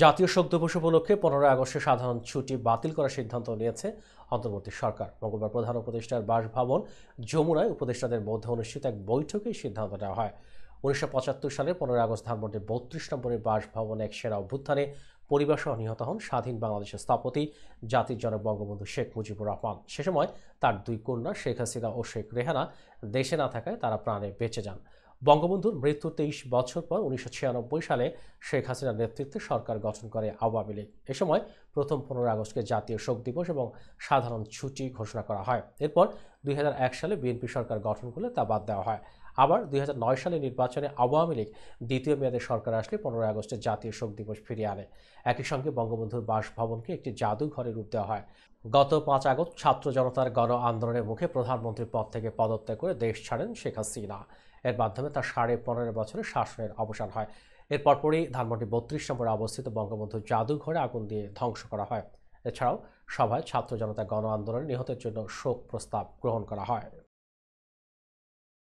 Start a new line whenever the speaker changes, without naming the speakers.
জাতীয় শোক দিবস উপলক্ষে পনেরোই আগস্টে সাধারণ ছুটি বাতিল করার সিদ্ধান্ত নিয়েছে অন্তর্বর্তী সরকার মঙ্গলবার প্রধান উপদেষ্টার বাসভবন যমুনায় উপদেষ্টাদের মধ্যে অনুষ্ঠিত এক বৈঠকে সিদ্ধান্ত নেওয়া হয় উনিশশো পঁচাত্তর সালে পনেরোই আগস্ট ধানমন্ডির বত্রিশ নম্বরের বাসভবনে এক সেরা অভ্যুত্থানে পরিবেশ নিহত হন স্বাধীন বাংলাদেশের স্থপতি জাতির জনক বঙ্গবন্ধু শেখ মুজিবুর রহমান সে সময় তার দুই কন্যা শেখ হাসিনা ও শেখ রেহানা দেশে না থাকায় তারা প্রাণে বেঁচে যান বঙ্গবন্ধুর মৃত্যু তেইশ বছর পর উনিশশো সালে শেখ হাসিনার নেতৃত্বে সরকার গঠন করে আওয়ামী লীগ এ সময় প্রথম পনেরো আগস্টকে জাতীয় শোক দিবস এবং সাধারণ ছুটি ঘোষণা করা হয় এরপর দুই সালে বিএনপি সরকার গঠন করলে তা বাদ দেওয়া হয় আবার দুই সালে নির্বাচনে আওয়ামী লীগ দ্বিতীয় মেয়াদে সরকার আসলে পনেরোই আগস্টে জাতীয় শোক দিবস ফিরিয়ে আনে একই সঙ্গে বঙ্গবন্ধুর বাসভবনকে একটি জাদুঘরে রূপ দেওয়া হয় গত পাঁচ আগস্ট ছাত্র জনতার গণ আন্দোলনের মুখে প্রধানমন্ত্রী পদ থেকে পদত্যাগ করে দেশ ছাড়েন শেখ হাসিনা এর মাধ্যমে তার সাড়ে পনেরো বছরের শাসনের অবসান হয় এরপরপরই ধানমন্ডি বত্রিশ নম্বরে অবস্থিত বঙ্গবন্ধু জাদুঘরে আগুন দিয়ে ধ্বংস করা হয় এছাড়াও সভায় ছাত্র জনতা গণ আন্দোলনে নিহতের জন্য শোক প্রস্তাব গ্রহণ করা হয়